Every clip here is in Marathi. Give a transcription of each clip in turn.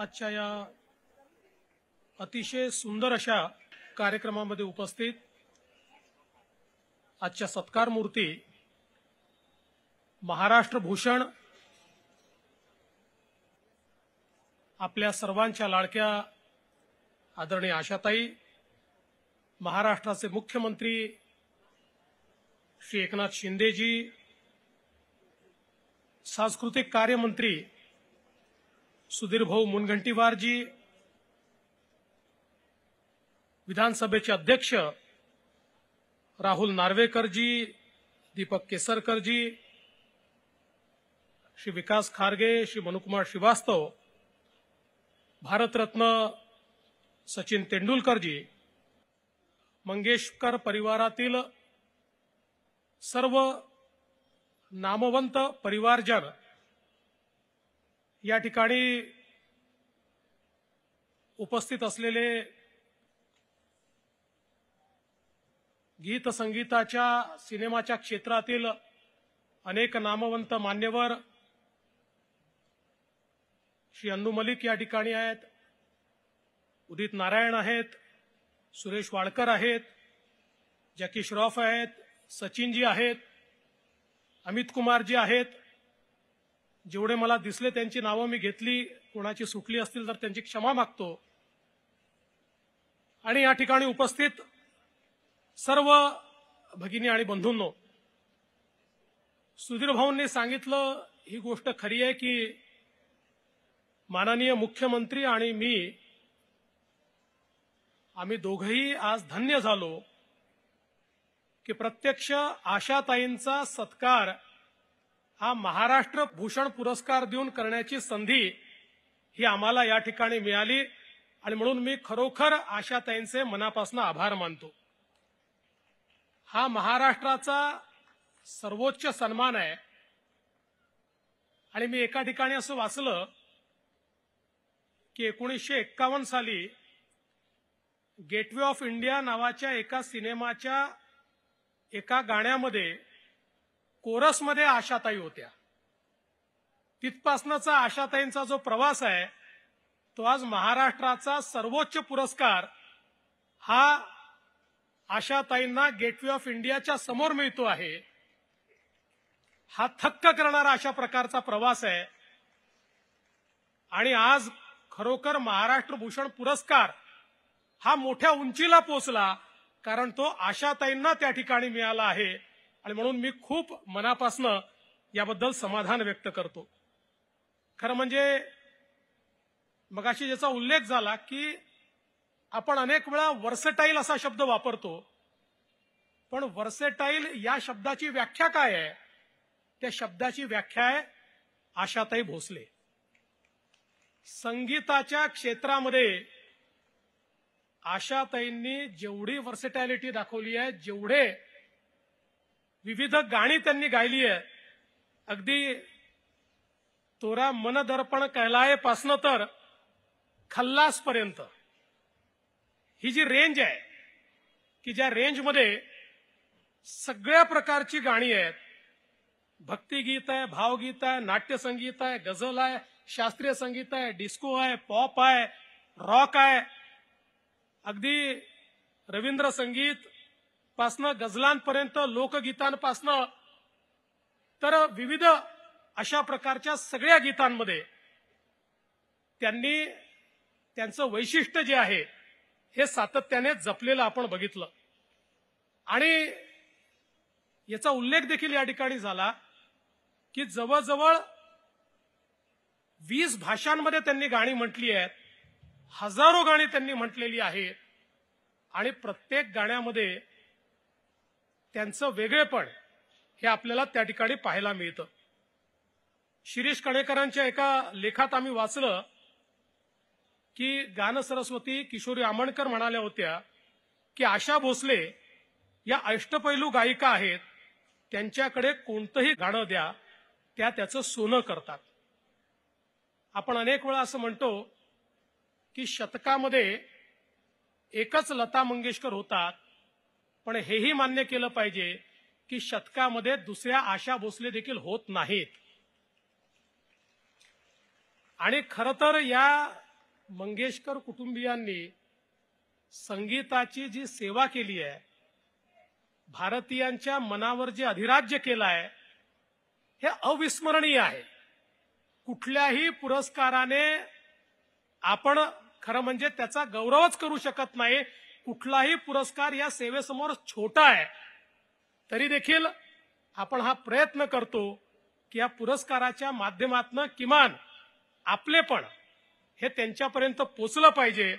आजच्या या अतिशय सुंदर अशा कार्यक्रमामध्ये उपस्थित आजच्या सत्कार मूर्ती महाराष्ट्र भूषण आपल्या सर्वांच्या लाडक्या आदरणीय आशाताई महाराष्ट्राचे मुख्यमंत्री श्री एकनाथ शिंदेजी सांस्कृतिक कार्यमंत्री सुधीर भाऊ मुनगंटीवारजी विधानसभेचे अध्यक्ष राहुल नार्वेकरजी दीपक केसरकरजी श्री विकास खारगे श्री मनुकुमार श्रीवास्तव भारतरत्न सचिन तेंडुलकरजी मंगेशकर परिवारातील सर्व नामवंत परिवारजन या ठिकाणी उपस्थित असलेले गीत संगीताच्या सिनेमाच्या क्षेत्रातील अनेक नामवंत मान्यवर श्री अन्नू मलिक या ठिकाणी आहेत उदित नारायण आहेत सुरेश वाडकर आहेत जॅकी श्रॉफ आहेत सचिनजी आहेत अमित कुमार जी आहेत जेवढे मला दिसले त्यांची नावं मी घेतली कोणाची सुटली असतील तर त्यांची क्षमा मागतो आणि या ठिकाणी उपस्थित सर्व भगिनी आणि बंधूंनो सुधीर भाऊंनी सांगितलं ही गोष्ट खरी आहे की माननीय मुख्यमंत्री आणि मी आम्ही दोघही आज धन्य झालो की प्रत्यक्ष आशाताईंचा सत्कार हा महाराष्ट्र भूषण पुरस्कार देऊन करण्याची संधी ही आम्हाला या ठिकाणी मिळाली आणि म्हणून मी खरोखर आशाताईंचे मनापासून आभार मानतो हा महाराष्ट्राचा सर्वोच्च सन्मान आहे आणि मी एका ठिकाणी असं वाचलं की एकोणीसशे एक्कावन्न साली गेटवे ऑफ इंडिया नावाच्या एका सिनेमाच्या एका गाण्यामध्ये कोरसमध्ये आशाताई होत्या तिथपासनाचा आशाताईंचा जो प्रवास आहे तो आज महाराष्ट्राचा सर्वोच्च पुरस्कार हा आशाताईंना गेटवे ऑफ इंडियाच्या समोर मिळतो आहे हा थक्क करणारा अशा प्रकारचा प्रवास आहे आणि आज खरोखर महाराष्ट्र भूषण पुरस्कार हा मोठ्या उंचीला पोचला कारण तो आशाताईंना त्या ठिकाणी मिळाला आहे आणि म्हणून मी खूप मनापासनं याबद्दल समाधान व्यक्त करतो खरं म्हणजे मगाशी ज्याचा उल्लेख झाला की आपण अनेक वेळा वर्सेटाईल असा शब्द वापरतो पण वर्सेटाईल या शब्दाची व्याख्या काय आहे त्या शब्दाची व्याख्या आहे आशाताई भोसले संगीताच्या क्षेत्रामध्ये आशाताईंनी जेवढी वर्सेटॅलिटी दाखवली आहे जेवढे विविध गाणी त्यांनी गायली आहे अगदी तोरा मनदर्पण कैलायपासनं तर खल्लासपर्यंत ही जी रेंज आहे की ज्या रेंजमध्ये सगळ्या प्रकारची गाणी आहेत भक्तिगीत आहे भावगीत आहे नाट्य संगीत आहे गझल आहे शास्त्रीय संगीत आहे डिस्को आहे पॉप आहे रॉक आहे अगदी रवींद्र संगीत पासनं गझलांपर्यंत लोकगीतांपासनं तर विविध अशा प्रकारच्या सगळ्या गीतांमध्ये त्यांनी त्यांचं वैशिष्ट्य जे आहे हे सातत्याने जपलेलं आपण बघितलं आणि याचा उल्लेख देखील या ठिकाणी झाला की जवळजवळ वीस भाषांमध्ये त्यांनी गाणी म्हटली आहेत हजारो गाणी त्यांनी म्हटलेली आहेत आणि प्रत्येक गाण्यामध्ये त्यांचं वेगळेपण हे आपल्याला त्या ठिकाणी पाहायला मिळतं शिरीष कणेकरांच्या एका लेखात आम्ही वाचलं की गानसरस्वती किशोरी आमणकर म्हणाल्या होत्या की आशा भोसले या अष्टपैलू गायिका आहेत त्यांच्याकडे कोणतंही गाणं द्या त्या त्याचं सोनं करतात आपण अनेक वेळा असं म्हणतो की शतकामध्ये एकच लता मंगेशकर होतात पण हेही मान्य केलं पाहिजे की शतकामध्ये दुसऱ्या आशा भोसले देखील होत नाहीत आणि खर तर या मंगेशकर कुटुंबियांनी संगीताची जी सेवा केली आहे भारतीयांच्या मनावर जे अधिराज्य केलं आहे हे अविस्मरणीय आहे कुठल्याही पुरस्काराने आपण खरं म्हणजे त्याचा गौरवच करू शकत नाही कुठलाही पुरस्कार या सेवेसमोर छोटा आहे तरी देखील आपण हा प्रयत्न करतो की या पुरस्काराच्या माध्यमातून किमान आपले पण हे त्यांच्यापर्यंत पोचलं पाहिजे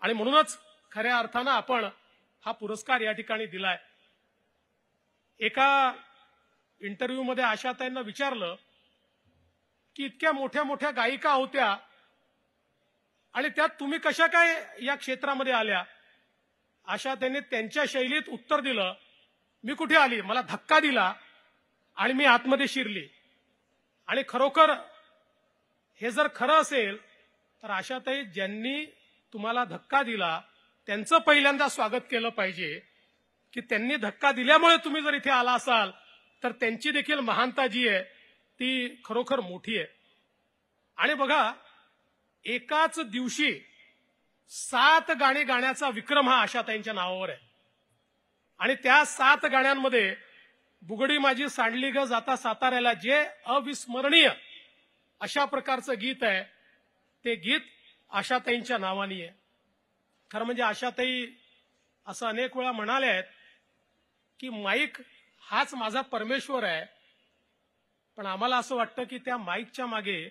आणि म्हणूनच खऱ्या अर्थानं आपण हा पुरस्कार या ठिकाणी दिलाय एका इंटरव्ह्यूमध्ये आशाताईंना विचारलं की इतक्या मोठ्या मोठ्या गायिका होत्या आणि त्यात तुम्ही कशा काय या क्षेत्रामध्ये आल्या अशा त्यांनी त्यांच्या शैलीत उत्तर दिलं मी कुठे आली मला धक्का दिला आणि मी आतमध्ये शिरली आणि खरोखर हे जर खरं असेल तर अशातही ज्यांनी तुम्हाला धक्का दिला त्यांचं पहिल्यांदा स्वागत केलं पाहिजे की त्यांनी धक्का दिल्यामुळे तुम्ही जर इथे आला असाल तर त्यांची देखील महानता जी आहे ती खरोखर मोठी आहे आणि बघा एकाच दिवशी सात गाणी गाण्याचा विक्रम हा आशाताईंच्या नावावर आहे आणि त्या सात गाण्यांमध्ये बुगडी माझी सांडली ग जाता साताऱ्याला जे अविस्मरणीय अशा प्रकारचं गीत आहे ते गीत आशाताईंच्या नावानी आहे खरं म्हणजे आशाताई असं अनेक वेळा म्हणाले आहेत की माईक हाच माझा परमेश्वर आहे पण आम्हाला असं वाटतं की त्या माईकच्या मागे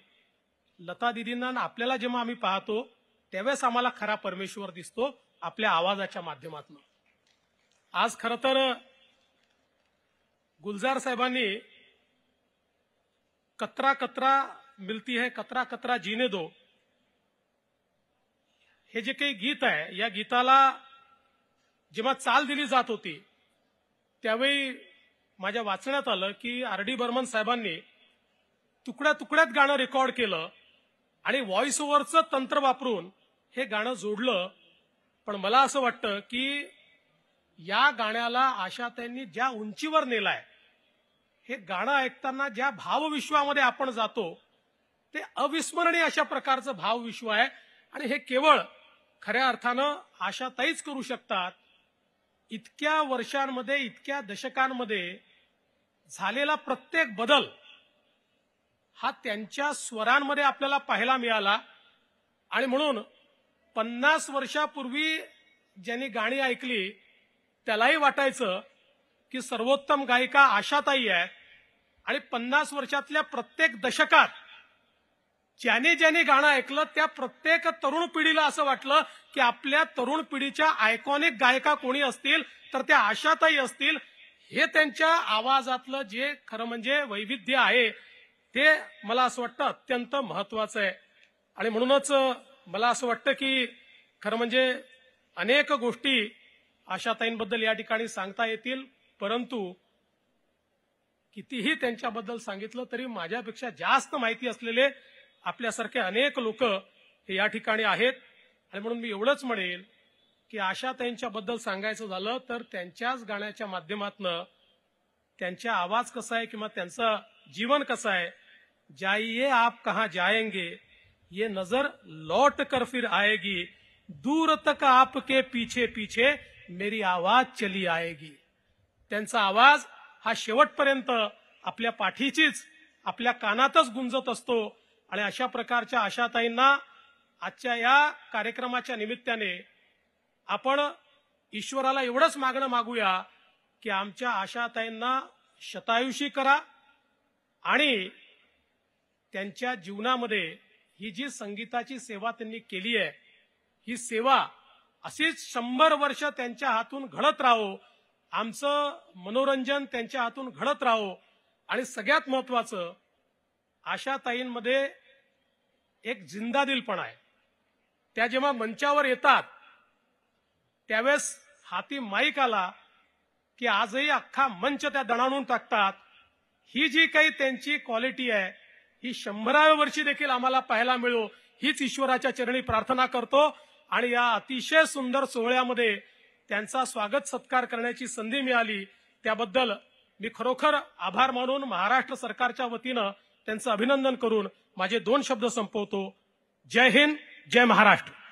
लता दिदींना आपल्याला जेव्हा आम्ही पाहतो त्यावेळेस आम्हाला खरा परमेश्वर दिसतो आपल्या आवाजाच्या माध्यमातून आज खर तर गुलजार साहेबांनी कतरा कतरा मिलती है कतरा कतरा जीने दो हे जे काही गीत आहे या गीताला जेव्हा चाल दिली जात होती त्यावेळी माझ्या वाचण्यात आलं की आर डी बर्मन साहेबांनी तुकड्या तुकड्यात गाणं रेकॉर्ड केलं आणि व्हॉइस ओव्हरचं तंत्र वापरून हे गाणं जोडलं पण मला असं वाटतं की या गाण्याला आशाताईंनी ज्या उंचीवर नेलाय हे गाणं ऐकताना ज्या भावविश्वामध्ये आपण जातो ते अविस्मरणीय अशा प्रकारचं भावविश्व आहे आणि हे केवळ खऱ्या अर्थानं आशाताईच करू शकतात इतक्या वर्षांमध्ये इतक्या दशकांमध्ये झालेला प्रत्येक बदल हा त्यांच्या स्वरांमध्ये आपल्याला पाहायला मिळाला आणि म्हणून पन्नास वर्षापूर्वी ज्यांनी गाणी ऐकली त्यालाही वाटायचं की सर्वोत्तम गायिका आशाताई आहे आणि पन्नास वर्षातल्या प्रत्येक दशकात ज्याने ज्याने गाणं ऐकलं त्या प्रत्येक तरुण पिढीला असं वाटलं की आपल्या तरुण पिढीच्या आयकॉनिक गायिका कोणी असतील तर त्या आशाताई असतील हे त्यांच्या आवाजातलं जे खरं म्हणजे वैविध्य आहे ते मला असं वाटतं अत्यंत महत्वाचं आहे आणि म्हणूनच मला असं वाटतं की खरं म्हणजे अनेक गोष्टी आशाताईंबद्दल या ठिकाणी सांगता येतील परंतु कितीही त्यांच्याबद्दल सांगितलं तरी माझ्यापेक्षा जास्त माहिती असलेले आपल्यासारखे अनेक लोक हे या ठिकाणी आहेत आणि म्हणून मी एवढंच म्हणेल की आशाताईंच्याबद्दल सांगायचं झालं तर त्यांच्याच गाण्याच्या माध्यमातनं त्यांचा आवाज कसा आहे किंवा त्यांचं जीवन कसं आहे जाइये आप कहा जायेंगे ये नजर लौट कर फिर आएगी दूर तक आपके पीछे पीछे मेरी आवाज चली आएगी त्यांचा आवाज हा शेवटपर्यंत आपल्या पाठीचीच आपल्या कानातच गुंजत असतो आणि अशा प्रकारच्या आशाताईंना आजच्या या कार्यक्रमाच्या निमित्ताने आपण ईश्वराला एवढंच मागणं मागूया की आमच्या आशाताईंना शतायुषी करा आणि त्यांच्या जीवनामध्ये ही जी संगीताची सेवा त्यांनी केली आहे ही सेवा अशीच शंभर वर्ष त्यांच्या हातून घडत राहो आमचं मनोरंजन त्यांच्या हातून घडत राहो आणि सगळ्यात महत्वाचं आशा ताईंमध्ये एक जिंदादिलपणा आहे त्या जेव्हा मंचावर येतात त्यावेळेस हाती माईक आला की आजही अख्खा मंच त्या दणाणून टाकतात ही जी काही त्यांची क्वालिटी आहे ही शंभराव्या वर्षी देखील आम्हाला पाहायला मिळो हीच ईश्वराच्या चरणी प्रार्थना करतो आणि या अतिशय सुंदर सोहळ्यामध्ये त्यांचा स्वागत सत्कार करण्याची संधी मिळाली त्याबद्दल मी खरोखर आभार मानून महाराष्ट्र सरकारच्या वतीनं त्यांचं अभिनंदन करून माझे दोन शब्द संपवतो जय हिंद जय महाराष्ट्र